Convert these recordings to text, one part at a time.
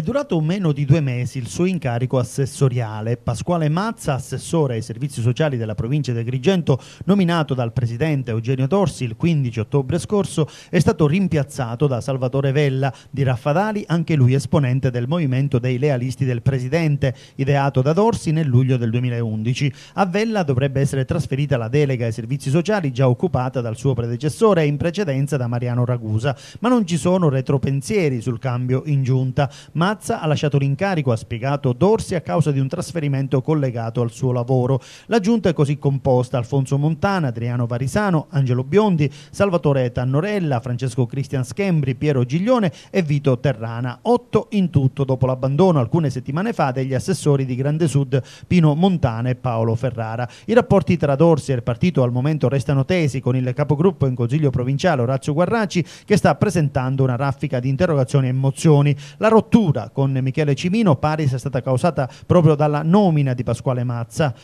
È durato meno di due mesi il suo incarico assessoriale. Pasquale Mazza, assessore ai servizi sociali della provincia di Agrigento, nominato dal presidente Eugenio Torsi il 15 ottobre scorso, è stato rimpiazzato da Salvatore Vella di Raffadali, anche lui esponente del movimento dei lealisti del presidente, ideato da Torsi nel luglio del 2011. A Vella dovrebbe essere trasferita la delega ai servizi sociali già occupata dal suo predecessore e in precedenza da Mariano Ragusa, ma non ci sono retropensieri sul cambio in giunta, ma Mazza ha lasciato l'incarico, ha spiegato Dorsi, a causa di un trasferimento collegato al suo lavoro. La giunta è così composta Alfonso Montana, Adriano Varisano, Angelo Biondi, Salvatore Tannorella, Francesco Cristian Schembri, Piero Giglione e Vito Terrana. Otto in tutto dopo l'abbandono alcune settimane fa degli assessori di Grande Sud Pino Montana e Paolo Ferrara. I rapporti tra Dorsi e il partito al momento restano tesi con il capogruppo in Consiglio Provinciale Orazio Guarracci che sta presentando una raffica di interrogazioni e mozioni. La rottura rottura con Michele Cimino pare sia stata causata proprio dalla nomina di Pasquale Mazza.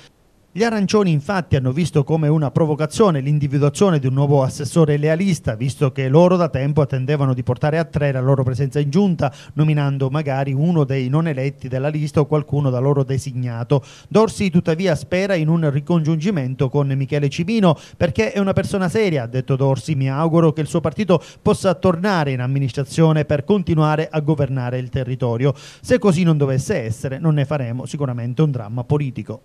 Gli arancioni infatti hanno visto come una provocazione l'individuazione di un nuovo assessore lealista, visto che loro da tempo attendevano di portare a tre la loro presenza in giunta, nominando magari uno dei non eletti della lista o qualcuno da loro designato. Dorsi tuttavia spera in un ricongiungimento con Michele Cimino perché è una persona seria, ha detto Dorsi, mi auguro che il suo partito possa tornare in amministrazione per continuare a governare il territorio. Se così non dovesse essere, non ne faremo sicuramente un dramma politico.